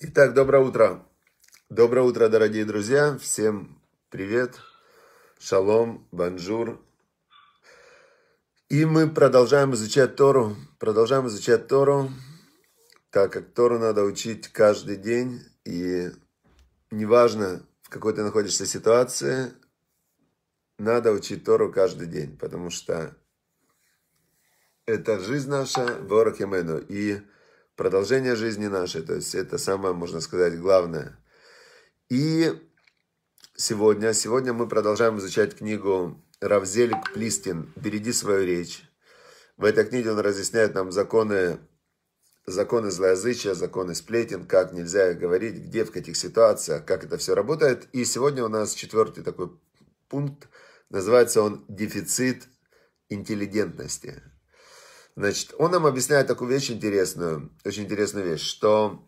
Итак, доброе утро. Доброе утро, дорогие друзья. Всем привет. Шалом, банжур. И мы продолжаем изучать Тору. Продолжаем изучать Тору, так как Тору надо учить каждый день. И неважно, в какой ты находишься ситуации, надо учить Тору каждый день, потому что это жизнь наша, Ворох Емену. И продолжение жизни нашей. То есть это самое, можно сказать, главное. И сегодня, сегодня мы продолжаем изучать книгу Равзелик Плистин «Береги свою речь». В этой книге он разъясняет нам законы, законы злоязычия, законы сплетен, как нельзя говорить, где, в каких ситуациях, как это все работает. И сегодня у нас четвертый такой пункт, называется он «Дефицит интеллигентности». Значит, он нам объясняет такую вещь интересную, очень интересную вещь, что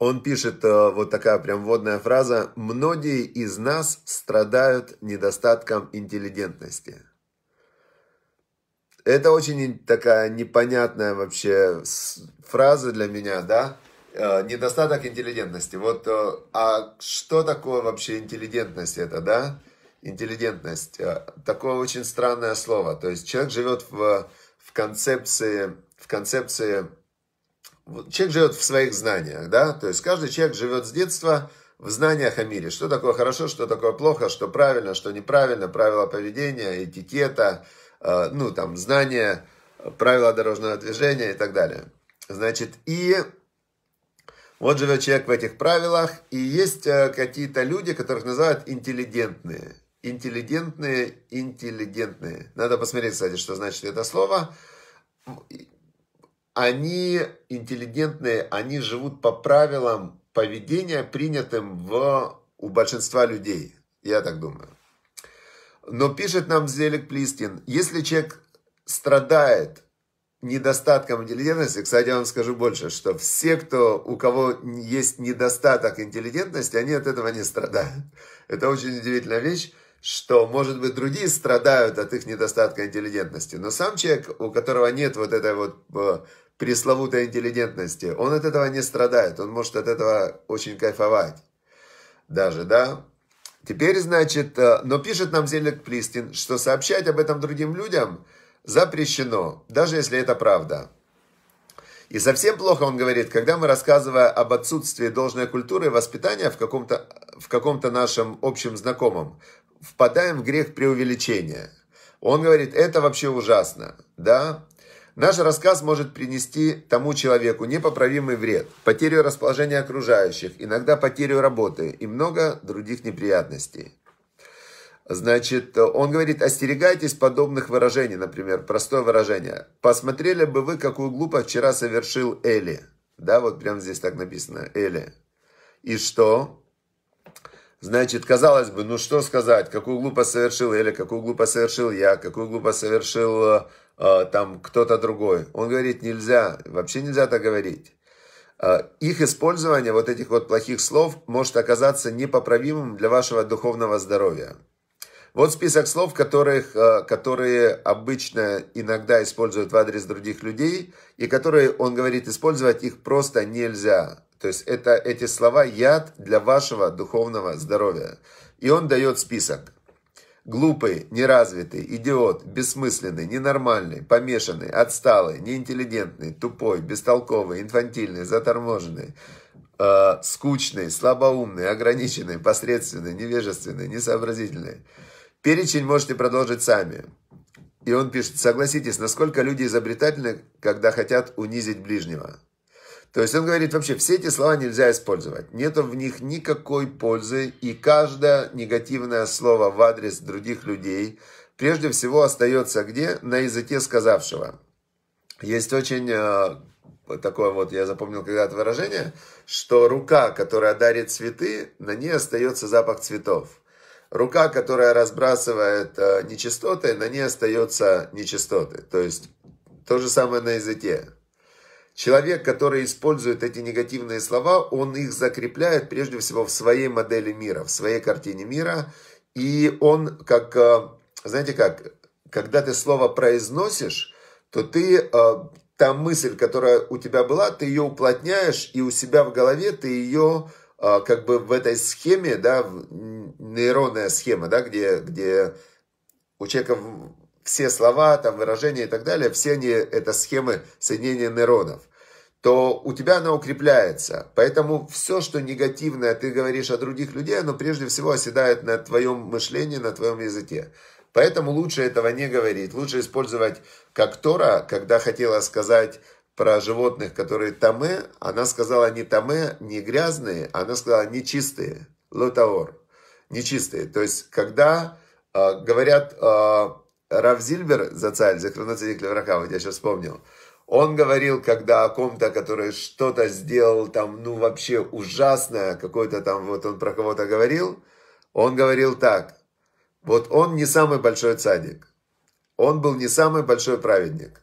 он пишет э, вот такая прям вводная фраза. Многие из нас страдают недостатком интеллигентности. Это очень такая непонятная вообще фраза для меня, да? Э, недостаток интеллигентности. Вот, э, а что такое вообще интеллигентность это, да? Интеллигентность. Такое очень странное слово. То есть человек живет в концепции, в концепции... Человек живет в своих знаниях, да? То есть каждый человек живет с детства в знаниях о мире. Что такое хорошо, что такое плохо, что правильно, что неправильно, правила поведения, этикета, э, ну, там, знания, правила дорожного движения и так далее. Значит, и вот живет человек в этих правилах, и есть э, какие-то люди, которых называют интеллигентные. Интеллигентные, интеллигентные. Надо посмотреть, кстати, что значит это слово. Они интеллигентные, они живут по правилам поведения, принятым в, у большинства людей. Я так думаю. Но пишет нам Зелик Плистин, если человек страдает недостатком интеллигентности, кстати, я вам скажу больше, что все, кто, у кого есть недостаток интеллигентности, они от этого не страдают. Это очень удивительная вещь что, может быть, другие страдают от их недостатка интеллигентности, но сам человек, у которого нет вот этой вот э, пресловутой интеллигентности, он от этого не страдает, он может от этого очень кайфовать даже, да. Теперь, значит, э, но пишет нам Зелик Плистин, что сообщать об этом другим людям запрещено, даже если это правда. И совсем плохо он говорит, когда мы, рассказывая об отсутствии должной культуры и воспитания в каком-то в каком то нашем общем знакомом, впадаем в грех преувеличения. Он говорит, это вообще ужасно, да? Наш рассказ может принести тому человеку непоправимый вред, потерю расположения окружающих, иногда потерю работы и много других неприятностей. Значит, он говорит, остерегайтесь подобных выражений, например, простое выражение. Посмотрели бы вы, какую глупость вчера совершил Эли. Да, вот прямо здесь так написано, Эли. И что? Значит, казалось бы, ну что сказать, какую глупость совершил Эли, какую глупость совершил я, какую глупость совершил э, э, там кто-то другой. Он говорит, нельзя, вообще нельзя так говорить. Э, их использование вот этих вот плохих слов может оказаться непоправимым для вашего духовного здоровья. Вот список слов, которых, э, которые обычно иногда используют в адрес других людей, и которые, он говорит, использовать их просто нельзя. То есть это, эти слова яд для вашего духовного здоровья. И он дает список. Глупый, неразвитый, идиот, бессмысленный, ненормальный, помешанный, отсталый, неинтеллигентный, тупой, бестолковый, инфантильный, заторможенный, э, скучный, слабоумный, ограниченный, посредственный, невежественный, несообразительный. Перечень можете продолжить сами. И он пишет, согласитесь, насколько люди изобретательны, когда хотят унизить ближнего. То есть он говорит, вообще все эти слова нельзя использовать. Нет в них никакой пользы, и каждое негативное слово в адрес других людей прежде всего остается где? На языке сказавшего. Есть очень э, такое вот, я запомнил когда-то выражение, что рука, которая дарит цветы, на ней остается запах цветов рука, которая разбрасывает э, нечистоты, на ней остается нечистоты. То есть то же самое на языке. Человек, который использует эти негативные слова, он их закрепляет прежде всего в своей модели мира, в своей картине мира. И он, как, э, знаете как, когда ты слово произносишь, то ты, э, та мысль, которая у тебя была, ты ее уплотняешь, и у себя в голове ты ее а, как бы в этой схеме, да, нейронная схема, да, где, где у человека все слова, там, выражения и так далее, все они, это схемы соединения нейронов, то у тебя она укрепляется. Поэтому все, что негативное ты говоришь о других людей, оно прежде всего оседает на твоем мышлении, на твоем языке. Поэтому лучше этого не говорить, лучше использовать как Тора, когда хотела сказать про животных, которые тамы, она сказала не тамы, не грязные, она сказала нечистые, лотаор, нечистые. То есть, когда э, говорят э, Рав Зильбер, Зацаль, Захранацедик врага, вот я сейчас вспомнил, он говорил, когда о ком-то, который что-то сделал там, ну, вообще ужасное, какой-то там, вот он про кого-то говорил, он говорил так, вот он не самый большой цадик, он был не самый большой праведник,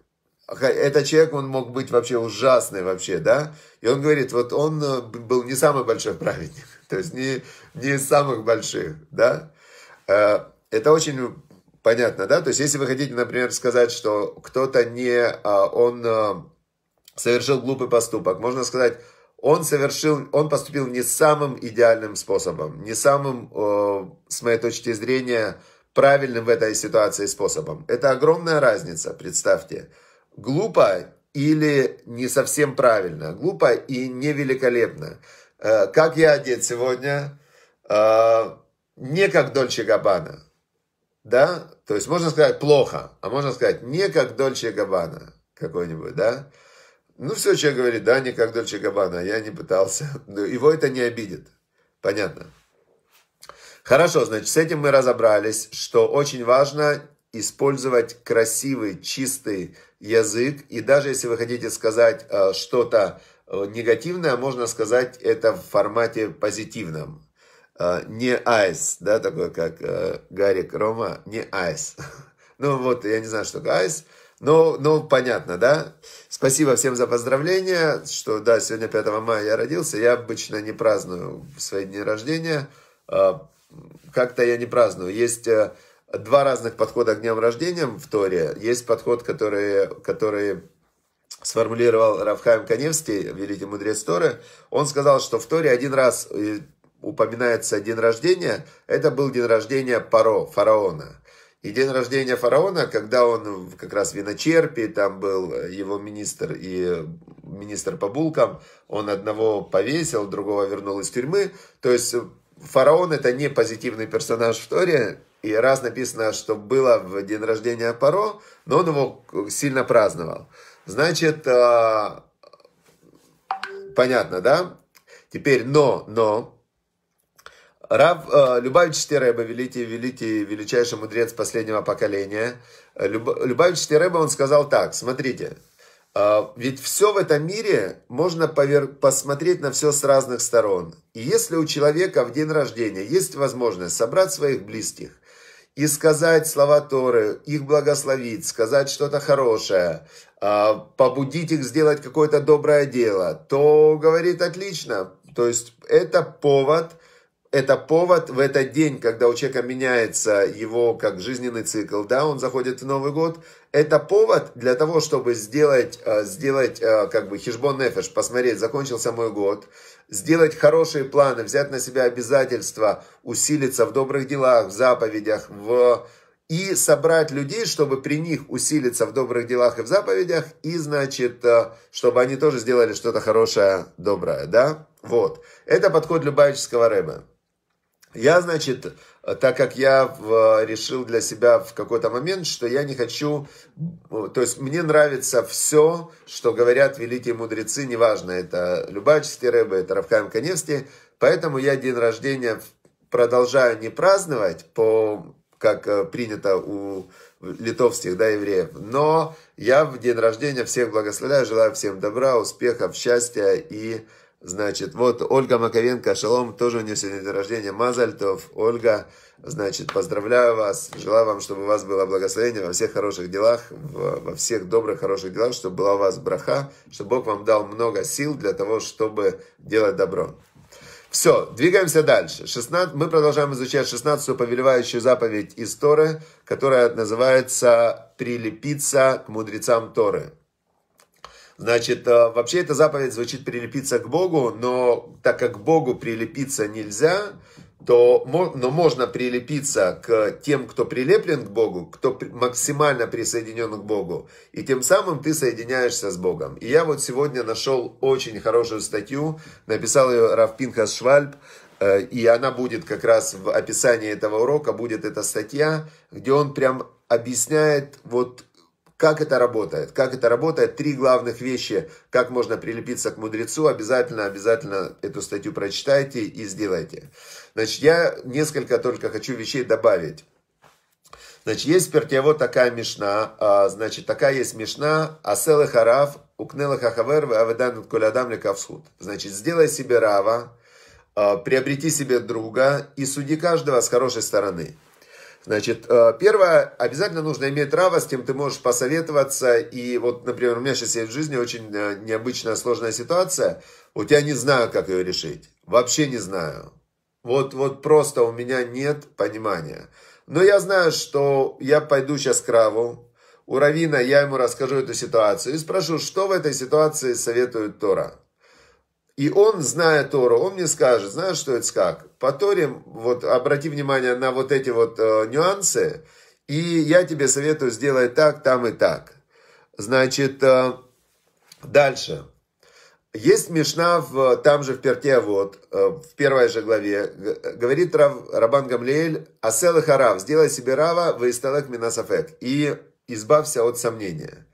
этот человек, он мог быть вообще ужасный вообще, да? И он говорит, вот он э, был не самый большой праведник, то есть не, не из самых больших, да? Э, это очень понятно, да? То есть если вы хотите, например, сказать, что кто-то не, а, он э, совершил глупый поступок, можно сказать, он совершил, он поступил не самым идеальным способом, не самым, с моей точки зрения, правильным в этой ситуации способом. Это огромная разница, представьте глупо или не совсем правильно, глупо и не великолепно. Э, как я одет сегодня? Э, не как Дольче Габбана, да? То есть можно сказать плохо, а можно сказать не как Дольче Габбана какой-нибудь, да? Ну все, человек говорит, да, не как Дольче Габбана, я не пытался. Но его это не обидит, понятно. Хорошо, значит, с этим мы разобрались, что очень важно использовать красивый, чистый, язык, и даже если вы хотите сказать э, что-то э, негативное, можно сказать это в формате позитивном. Э, не айс, да, такое как Гарик Рома, не айс. Ну вот, я не знаю, что такое айс, но, но понятно, да? Спасибо всем за поздравления, что да, сегодня 5 мая я родился, я обычно не праздную свои дни рождения, как-то я не праздную. Есть два разных подхода к дням рождения в Торе. Есть подход, который, который сформулировал Равхайм Каневский, великий мудрец Торы. Он сказал, что в Торе один раз э, упоминается день рождения. Это был день рождения Паро, фараона. И день рождения фараона, когда он как раз в виночерпе, там был его министр и министр по булкам, он одного повесил, другого вернул из тюрьмы. То есть фараон это не позитивный персонаж в Торе, и раз написано, что было в день рождения Паро, но он его сильно праздновал. Значит, а, понятно, да? Теперь но, но. Рав, э, а, Любавич Тереба, великий, великий, величайший мудрец последнего поколения, Люб, Любавич Тереба, он сказал так, смотрите, а, ведь все в этом мире можно повер... посмотреть на все с разных сторон. И если у человека в день рождения есть возможность собрать своих близких и сказать слова Торы, их благословить, сказать что-то хорошее, а, побудить их сделать какое-то доброе дело, то говорит отлично. То есть это повод, это повод в этот день, когда у человека меняется его как жизненный цикл, да, он заходит в Новый год, это повод для того, чтобы сделать, э, сделать э, как бы хижбон нефеш, посмотреть, закончился мой год, сделать хорошие планы, взять на себя обязательства, усилиться в добрых делах, в заповедях, в... и собрать людей, чтобы при них усилиться в добрых делах и в заповедях, и, значит, э, чтобы они тоже сделали что-то хорошее, доброе, да? Вот. Это подход Любавического Рэба. Я, значит, э, так как я э, решил для себя в какой-то момент, что я не хочу, э, то есть мне нравится все, что говорят великие мудрецы, неважно, это Любачский Рэбе, это Равхайм Каневский, поэтому я день рождения продолжаю не праздновать, по, как принято у литовских да, евреев, но я в день рождения всех благословляю, желаю всем добра, успехов, счастья и Значит, вот Ольга Маковенко, шалом, тоже у нее сегодня день рождения, Мазальтов. Ольга, значит, поздравляю вас, желаю вам, чтобы у вас было благословение во всех хороших делах, во всех добрых, хороших делах, чтобы была у вас браха, чтобы Бог вам дал много сил для того, чтобы делать добро. Все, двигаемся дальше. 16, мы продолжаем изучать 16 повелевающую заповедь из Торы, которая называется «Прилепиться к мудрецам Торы». Значит, э, вообще эта заповедь звучит «прилепиться к Богу», но так как к Богу прилепиться нельзя, то но можно прилепиться к тем, кто прилеплен к Богу, кто максимально присоединен к Богу, и тем самым ты соединяешься с Богом. И я вот сегодня нашел очень хорошую статью, написал ее Равпинхас Швальб, э, и она будет как раз в описании этого урока, будет эта статья, где он прям объясняет вот как это работает? Как это работает? Три главных вещи, как можно прилепиться к мудрецу. Обязательно, обязательно эту статью прочитайте и сделайте. Значит, я несколько только хочу вещей добавить. Значит, есть перте вот такая мешна, а, значит, такая есть мешна, аселы харав, укнела хахавер, аведан кулядам лекавсхуд. Значит, сделай себе рава, а, приобрети себе друга и суди каждого с хорошей стороны. Значит, э, первое, обязательно нужно иметь рава, с кем ты можешь посоветоваться. И вот, например, у меня сейчас есть в жизни очень э, необычная сложная ситуация. у тебя не знаю, как ее решить. Вообще не знаю. Вот, вот просто у меня нет понимания. Но я знаю, что я пойду сейчас к Раву. У Равина я ему расскажу эту ситуацию и спрошу, что в этой ситуации советует Тора. И он, зная Тору, он мне скажет, знаешь, что это как? По Торе, вот обрати внимание на вот эти вот э, нюансы, и я тебе советую сделать так, там и так. Значит, э, дальше. Есть Мишна в, там же в Перте, вот, э, в первой же главе. Говорит Рав, Рабан Гамлеэль, «Асел и Харав, сделай себе Рава, выисталек минасафек, и избавься от сомнения».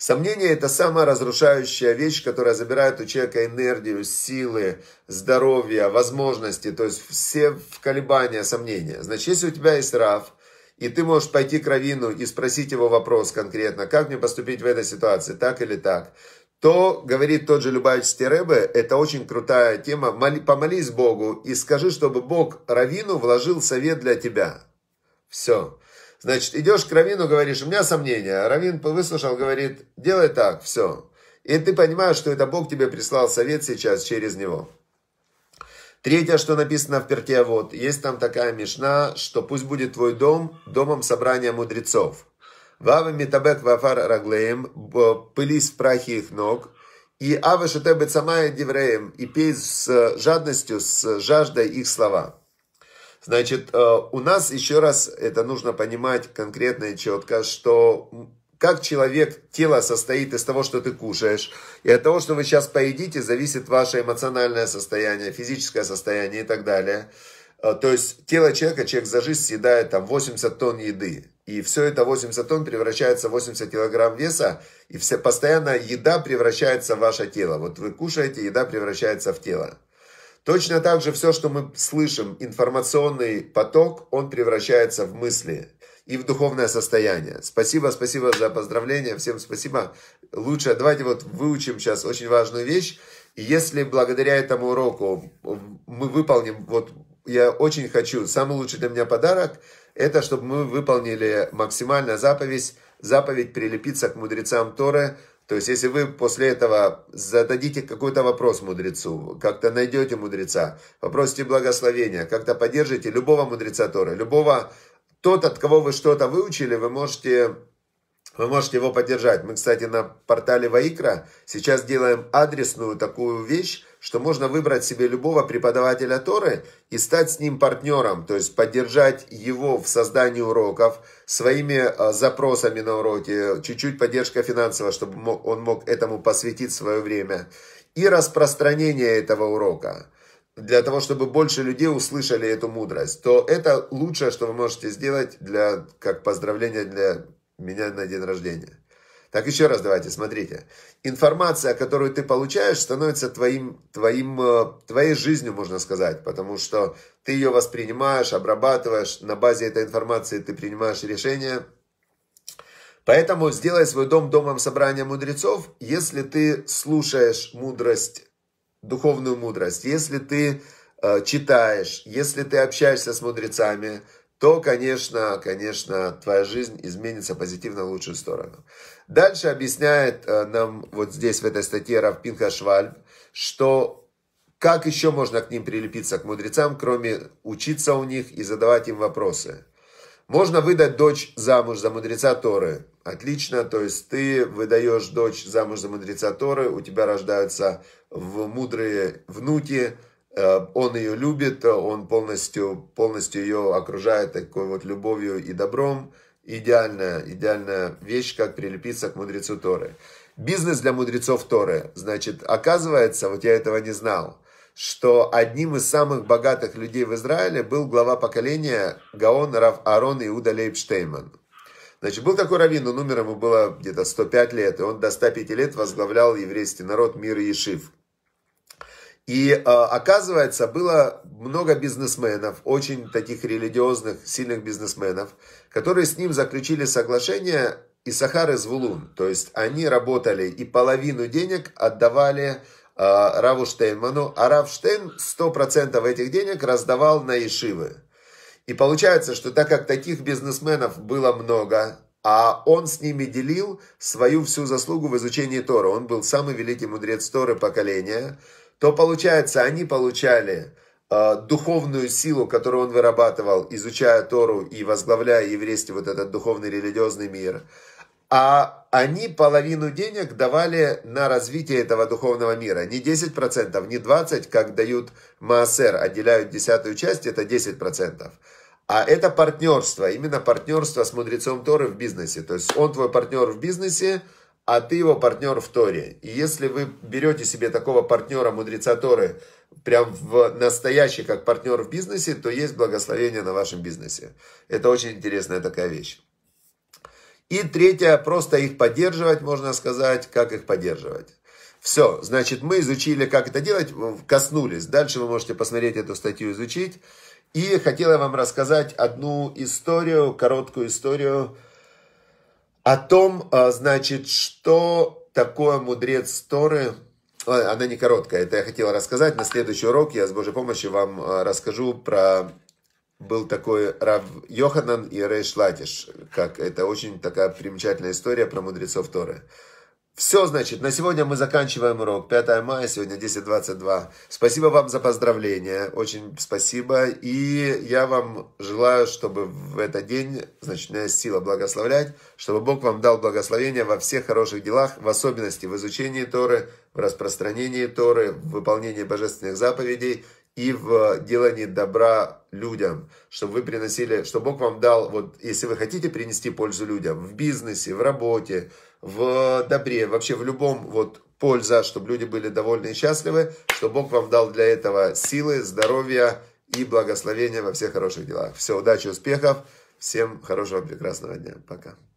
Сомнение – это самая разрушающая вещь, которая забирает у человека энергию, силы, здоровье, возможности. То есть все в колебания, сомнения. Значит, если у тебя есть Раф, и ты можешь пойти к Равину и спросить его вопрос конкретно, как мне поступить в этой ситуации, так или так, то, говорит тот же Любавич Стеребе, это очень крутая тема. Моли, помолись Богу и скажи, чтобы Бог Равину вложил совет для тебя. Все. Значит, идешь к Равину, говоришь, у меня сомнения. А Равин выслушал, говорит, делай так, все. И ты понимаешь, что это Бог тебе прислал совет сейчас через него. Третье, что написано в перте, вот, есть там такая мишна, что пусть будет твой дом домом собрания мудрецов. Вава митабет вафар раглеем, пылись в прахе их ног, и авы шатебет самая девреем, и пей с жадностью, с жаждой их слова. Значит, э, у нас еще раз это нужно понимать конкретно и четко, что как человек, тело состоит из того, что ты кушаешь, и от того, что вы сейчас поедите, зависит ваше эмоциональное состояние, физическое состояние и так далее. Э, то есть тело человека, человек за жизнь съедает там 80 тонн еды. И все это 80 тонн превращается в 80 килограмм веса. И все, постоянно еда превращается в ваше тело. Вот вы кушаете, еда превращается в тело. Точно так же все, что мы слышим, информационный поток, он превращается в мысли и в духовное состояние. Спасибо, спасибо за поздравления, всем спасибо. Лучше давайте вот выучим сейчас очень важную вещь. если благодаря этому уроку мы выполним, вот я очень хочу, самый лучший для меня подарок, это чтобы мы выполнили максимально заповедь, заповедь прилепиться к мудрецам Торы – то есть, если вы после этого зададите какой-то вопрос мудрецу, как-то найдете мудреца, попросите благословения, как-то поддержите любого мудреца тора любого, тот, от кого вы что-то выучили, вы можете, вы можете его поддержать. Мы, кстати, на портале Ваикра сейчас делаем адресную такую вещь, что можно выбрать себе любого преподавателя Торы и стать с ним партнером, то есть поддержать его в создании уроков, своими э, запросами на уроке, чуть-чуть поддержка финансовая, чтобы он мог этому посвятить свое время, и распространение этого урока для того, чтобы больше людей услышали эту мудрость, то это лучшее, что вы можете сделать для, как поздравление для меня на день рождения. Так, еще раз давайте, смотрите. Информация, которую ты получаешь, становится твоим, твоим, э, твоей жизнью, можно сказать, потому что ты ее воспринимаешь, обрабатываешь, на базе этой информации ты принимаешь решения. Поэтому сделай свой дом домом собрания мудрецов, если ты слушаешь мудрость, духовную мудрость, если ты э, читаешь, если ты общаешься с мудрецами – то, конечно, конечно, твоя жизнь изменится позитивно в лучшую сторону. Дальше объясняет э, нам вот здесь, в этой статье Равпинха Швальб, что как еще можно к ним прилепиться, к мудрецам, кроме учиться у них и задавать им вопросы? Можно выдать дочь замуж за мудреца Торы. Отлично, то есть ты выдаешь дочь замуж за мудреца Торы, у тебя рождаются в мудрые внуки – Э, он ее любит, он полностью, полностью ее окружает такой вот любовью и добром. Идеальная, идеальная вещь, как прилепиться к мудрецу Торы. Бизнес для мудрецов Торы. Значит, оказывается, вот я этого не знал, что одним из самых богатых людей в Израиле был глава поколения Гаон Рав Арон Иуда Лейбштейман. Значит, был такой раввин, он умер, ему было где-то 105 лет, и он до 105 лет возглавлял еврейский народ мира Ешив. И э, оказывается, было много бизнесменов, очень таких религиозных, сильных бизнесменов, которые с ним заключили соглашение и Исахар и Звулун. То есть они работали и половину денег отдавали э, Раву Штейнману, а Рав Штейн 100% этих денег раздавал на Ишивы. И получается, что так как таких бизнесменов было много, а он с ними делил свою всю заслугу в изучении Тора. Он был самый великий мудрец Торы поколения – то получается, они получали э, духовную силу, которую он вырабатывал, изучая Тору и возглавляя еврейский вот этот духовный религиозный мир. А они половину денег давали на развитие этого духовного мира. Не 10%, не 20%, как дают Маасер, отделяют десятую часть, это 10%. А это партнерство, именно партнерство с мудрецом Торы в бизнесе. То есть он твой партнер в бизнесе, а ты его партнер в Торе. И если вы берете себе такого партнера, мудреца Торы, прям в настоящий, как партнер в бизнесе, то есть благословение на вашем бизнесе. Это очень интересная такая вещь. И третье, просто их поддерживать, можно сказать, как их поддерживать. Все, значит, мы изучили, как это делать, коснулись. Дальше вы можете посмотреть эту статью, изучить. И хотела вам рассказать одну историю, короткую историю, о том, а, значит, что такое мудрец Торы. Она не короткая, это я хотела рассказать. На следующий урок я с Божьей помощью вам а, расскажу про... Был такой Рав Йоханан и Рейш Латиш. Как это очень такая примечательная история про мудрецов Торы. Все, значит, на сегодня мы заканчиваем урок. 5 мая, сегодня 10.22. Спасибо вам за поздравления, очень спасибо. И я вам желаю, чтобы в этот день, значит, у меня есть сила благословлять, чтобы Бог вам дал благословение во всех хороших делах, в особенности в изучении Торы, в распространении Торы, в выполнении божественных заповедей и в делании добра людям, чтобы вы приносили, чтобы Бог вам дал, вот если вы хотите принести пользу людям в бизнесе, в работе, в добре, вообще в любом вот польза, чтобы люди были довольны и счастливы, что Бог вам дал для этого силы, здоровья и благословения во всех хороших делах. Все, удачи, успехов, всем хорошего, прекрасного дня. Пока.